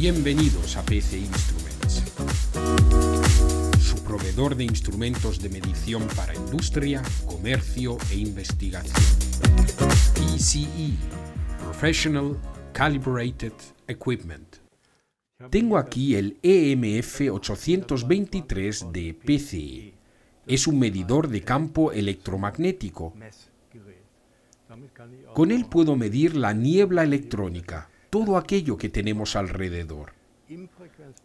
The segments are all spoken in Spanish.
Bienvenidos a PC Instruments, su proveedor de instrumentos de medición para industria, comercio e investigación. PCE, Professional Calibrated Equipment. Tengo aquí el EMF 823 de PCE. Es un medidor de campo electromagnético. Con él puedo medir la niebla electrónica todo aquello que tenemos alrededor.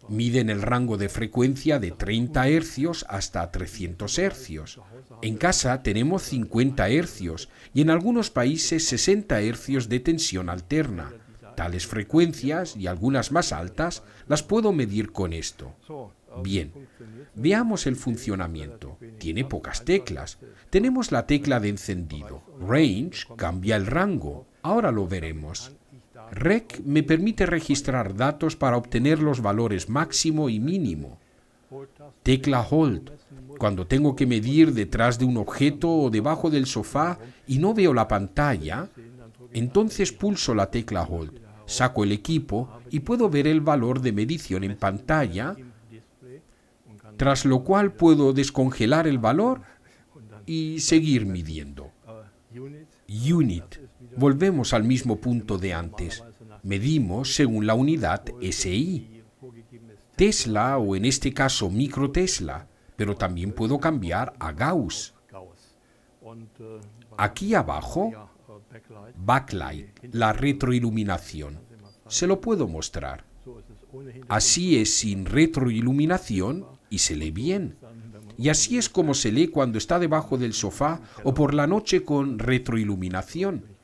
Miden el rango de frecuencia de 30 hercios hasta 300 hercios. En casa tenemos 50 hercios y en algunos países 60 hercios de tensión alterna. Tales frecuencias y algunas más altas las puedo medir con esto. Bien, veamos el funcionamiento. Tiene pocas teclas. Tenemos la tecla de encendido. Range cambia el rango. Ahora lo veremos. REC me permite registrar datos para obtener los valores máximo y mínimo. Tecla Hold, cuando tengo que medir detrás de un objeto o debajo del sofá y no veo la pantalla, entonces pulso la tecla Hold, saco el equipo y puedo ver el valor de medición en pantalla, tras lo cual puedo descongelar el valor y seguir midiendo. Unit Volvemos al mismo punto de antes. Medimos según la unidad SI. Tesla o en este caso microtesla, pero también puedo cambiar a Gauss. Aquí abajo, backlight, la retroiluminación. Se lo puedo mostrar. Así es sin retroiluminación y se lee bien. Y así es como se lee cuando está debajo del sofá o por la noche con retroiluminación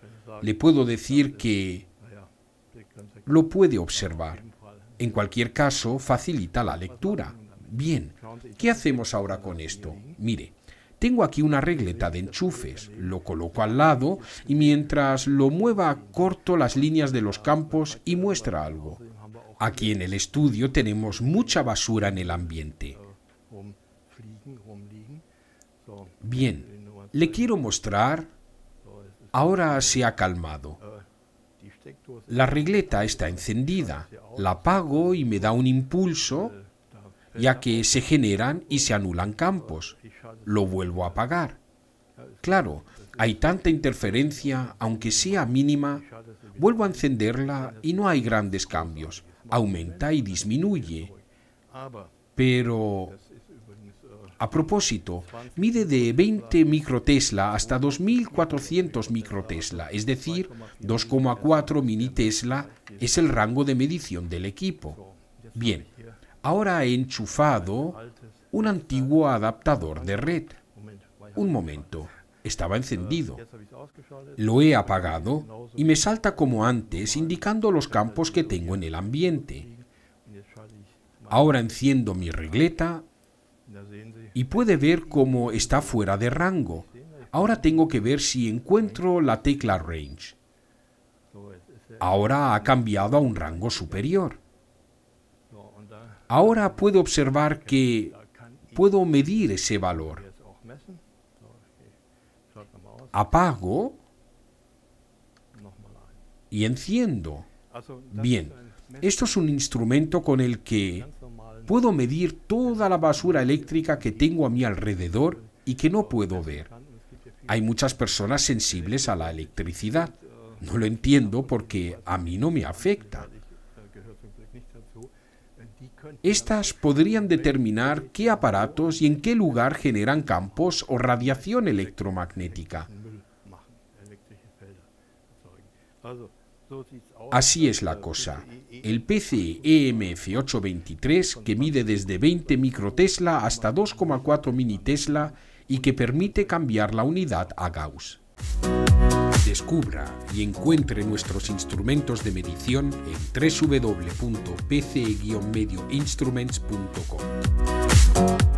le puedo decir que lo puede observar. En cualquier caso, facilita la lectura. Bien, ¿qué hacemos ahora con esto? Mire, tengo aquí una regleta de enchufes, lo coloco al lado y mientras lo mueva corto las líneas de los campos y muestra algo. Aquí en el estudio tenemos mucha basura en el ambiente. Bien, le quiero mostrar Ahora se ha calmado. La regleta está encendida. La apago y me da un impulso, ya que se generan y se anulan campos. Lo vuelvo a apagar. Claro, hay tanta interferencia, aunque sea mínima, vuelvo a encenderla y no hay grandes cambios. Aumenta y disminuye. Pero a propósito, mide de 20 microtesla hasta 2400 microtesla, es decir, 2,4 mini tesla es el rango de medición del equipo. Bien, ahora he enchufado un antiguo adaptador de red. Un momento, estaba encendido. Lo he apagado y me salta como antes indicando los campos que tengo en el ambiente. Ahora enciendo mi regleta y puede ver cómo está fuera de rango. Ahora tengo que ver si encuentro la tecla range. Ahora ha cambiado a un rango superior. Ahora puedo observar que puedo medir ese valor. Apago y enciendo. Bien, esto es un instrumento con el que Puedo medir toda la basura eléctrica que tengo a mi alrededor y que no puedo ver. Hay muchas personas sensibles a la electricidad. No lo entiendo porque a mí no me afecta. Estas podrían determinar qué aparatos y en qué lugar generan campos o radiación electromagnética. Así es la cosa. El pcemf 823 que mide desde 20 microtesla hasta 2,4 minitesla y que permite cambiar la unidad a Gauss. Descubra y encuentre nuestros instrumentos de medición en www.pce-medioinstruments.com.